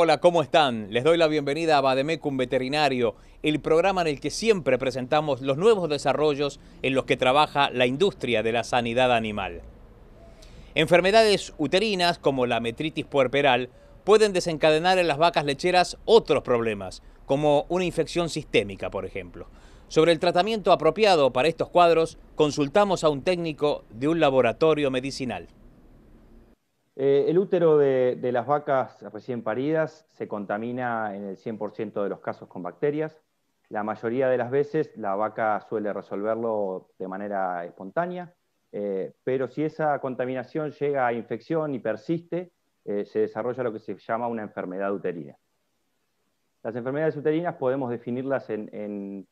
Hola, ¿cómo están? Les doy la bienvenida a Bademecum Veterinario, el programa en el que siempre presentamos los nuevos desarrollos en los que trabaja la industria de la sanidad animal. Enfermedades uterinas como la metritis puerperal pueden desencadenar en las vacas lecheras otros problemas, como una infección sistémica, por ejemplo. Sobre el tratamiento apropiado para estos cuadros, consultamos a un técnico de un laboratorio medicinal. Eh, el útero de, las vacas recién paridas se contamina en el 100% de los casos con bacterias. La mayoría de las veces la vaca suele resolverlo de manera espontánea, eh, pero si esa contaminación llega a infección y persiste, eh, se desarrolla lo que se llama una enfermedad uterina. Las enfermedades uterinas podemos definirlas en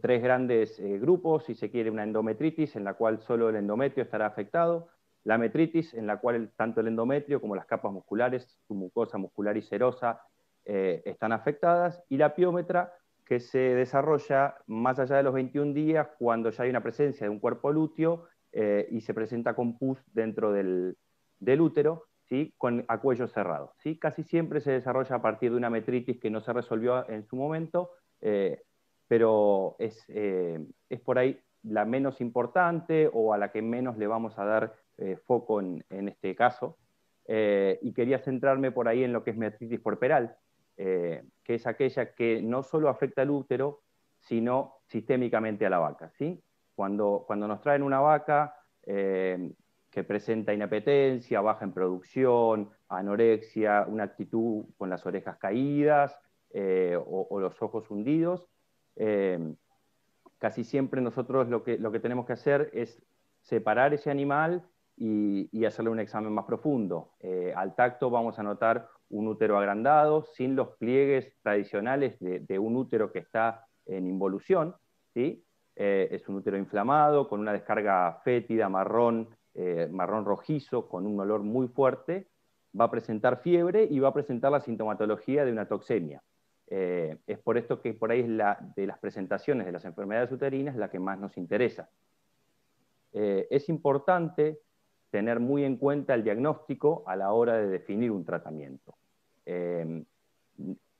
tres grandes grupos. Si se quiere, una endometritis, en la cual solo el endometrio estará afectado la metritis, en la cual tanto el endometrio como las capas musculares, su mucosa muscular y serosa, eh, están afectadas. Y la piómetra, que se desarrolla más allá de los 21 días, cuando ya hay una presencia de un cuerpo lúteo eh, y se presenta con pus dentro del, útero, ¿sí? con, a cuello cerrado. ¿sí? Casi siempre se desarrolla a partir de una metritis que no se resolvió en su momento, eh, pero es, es por ahí la menos importante o a la que menos le vamos a dar eh, foco en, este caso. Eh, y quería centrarme por ahí en lo que es metritis corporal eh, que es aquella que no solo afecta al útero, sino sistémicamente a la vaca. ¿sí? Cuando, cuando nos traen una vaca que presenta inapetencia, baja en producción, anorexia, una actitud con las orejas caídas o, o los ojos hundidos, casi siempre nosotros lo que, tenemos que hacer es separar ese animal y, hacerle un examen más profundo. Eh, al tacto vamos a notar un útero agrandado, sin los pliegues tradicionales de, un útero que está en involución. Eh, es un útero inflamado, con una descarga fétida, eh, marrón rojizo, con un olor muy fuerte. Va a presentar fiebre y va a presentar la sintomatología de una toxemia. Eh, es por esto que por ahí es la, de las presentaciones de las enfermedades uterinas la que más nos interesa. Eh, es importante tener muy en cuenta el diagnóstico a la hora de definir un tratamiento. Eh,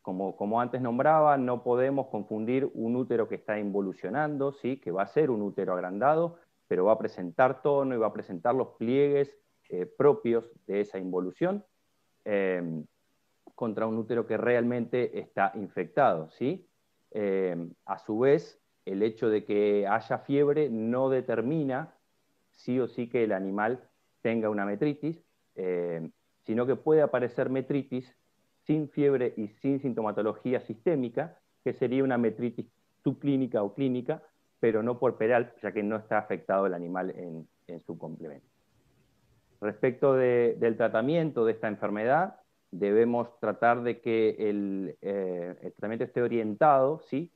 como, antes nombraba, no podemos confundir un útero que está involucionando, ¿sí? que va a ser un útero agrandado, pero va a presentar tono y va a presentar los pliegues propios de esa involución contra un útero que realmente está infectado. ¿sí? Eh, a su vez, el hecho de que haya fiebre no determina sí o sí que el animal tenga una metritis, eh, sino que puede aparecer metritis sin fiebre y sin sintomatología sistémica, que sería una metritis subclínica o clínica, pero no por peral, ya que no está afectado el animal en, su complemento. Respecto del tratamiento de esta enfermedad, debemos tratar de que eh, el, tratamiento esté orientado ¿sí?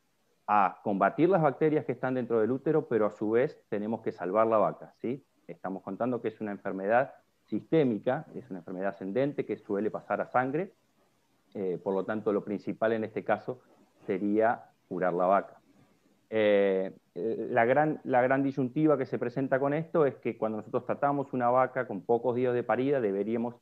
a combatir las bacterias que están dentro del útero, pero a su vez tenemos que salvar la vaca. ¿sí? Estamos contando que es una enfermedad sistémica, es una enfermedad ascendente que suele pasar a sangre, eh, por lo tanto lo principal en este caso sería curar la vaca. Eh, la, gran, la gran disyuntiva que se presenta con esto es que cuando nosotros tratamos una vaca con pocos días de parida deberíamos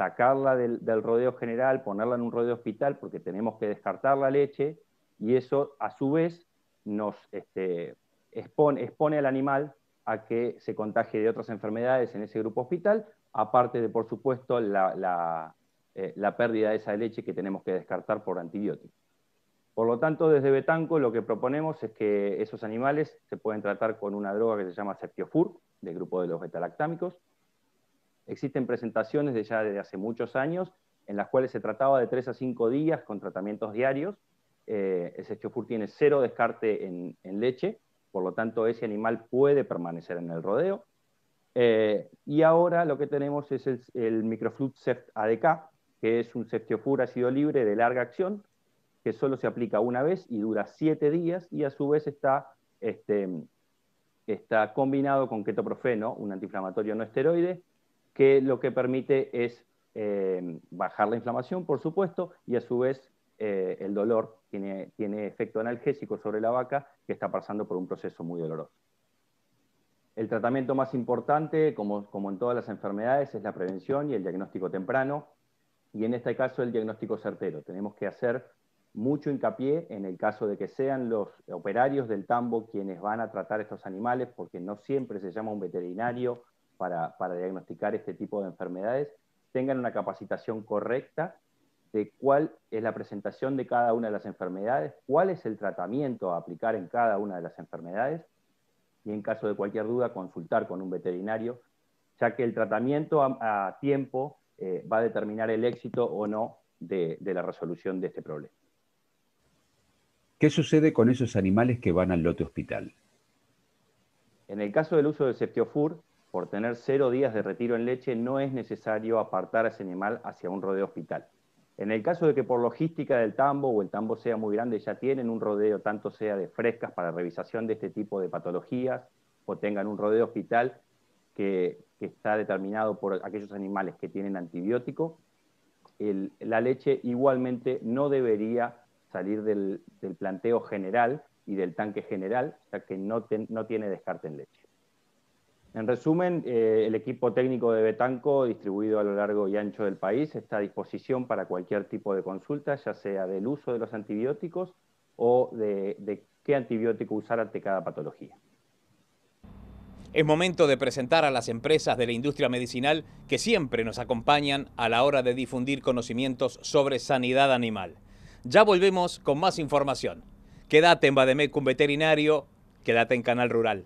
sacarla del, rodeo general, ponerla en un rodeo hospital porque tenemos que descartar la leche y eso a su vez nos este, expone, al animal a que se contagie de otras enfermedades en ese grupo hospital, aparte de, por supuesto, la, eh, la pérdida de esa leche que tenemos que descartar por antibióticos. Por lo tanto, desde Betanco lo que proponemos es que esos animales se pueden tratar con una droga que se llama Septiofur, del grupo de los betalactámicos, Existen presentaciones de ya de hace muchos años en las cuales se trataba de 3 a 5 días con tratamientos diarios. El eh, ese tiene cero descarte en, leche, por lo tanto ese animal puede permanecer en el rodeo. Eh, y ahora lo que tenemos es el, Microflut Ceft ADK, que es un ceftiofur ácido libre de larga acción, que solo se aplica una vez y dura 7 días, y a su vez está, este, está combinado con ketoprofeno, un antiinflamatorio no esteroide, que lo que permite es eh, bajar la inflamación, por supuesto, y a su vez eh, el dolor tiene, tiene efecto analgésico sobre la vaca que está pasando por un proceso muy doloroso. El tratamiento más importante, como, como en todas las enfermedades, es la prevención y el diagnóstico temprano, y en este caso el diagnóstico certero. Tenemos que hacer mucho hincapié en el caso de que sean los operarios del tambo quienes van a tratar estos animales, porque no siempre se llama un veterinario para, diagnosticar este tipo de enfermedades tengan una capacitación correcta de cuál es la presentación de cada una de las enfermedades, cuál es el tratamiento a aplicar en cada una de las enfermedades y en caso de cualquier duda consultar con un veterinario, ya que el tratamiento a, tiempo eh, va a determinar el éxito o no de, la resolución de este problema. ¿Qué sucede con esos animales que van al lote hospital? En el caso del uso de Septiofur, por tener cero días de retiro en leche, no es necesario apartar a ese animal hacia un rodeo hospital. En el caso de que por logística del tambo o el tambo sea muy grande, ya tienen un rodeo, tanto sea de frescas para revisación de este tipo de patologías, o tengan un rodeo hospital que, está determinado por aquellos animales que tienen antibiótico, la leche igualmente no debería salir del, planteo general y del tanque general, ya que no, no tiene descarte en leche. En resumen, eh, el equipo técnico de Betanco, distribuido a lo largo y ancho del país, está a disposición para cualquier tipo de consulta, ya sea del uso de los antibióticos o de, de qué antibiótico usar ante cada patología. Es momento de presentar a las empresas de la industria medicinal que siempre nos acompañan a la hora de difundir conocimientos sobre sanidad animal. Ya volvemos con más información. Quédate en Bademecum Veterinario, quédate en Canal Rural.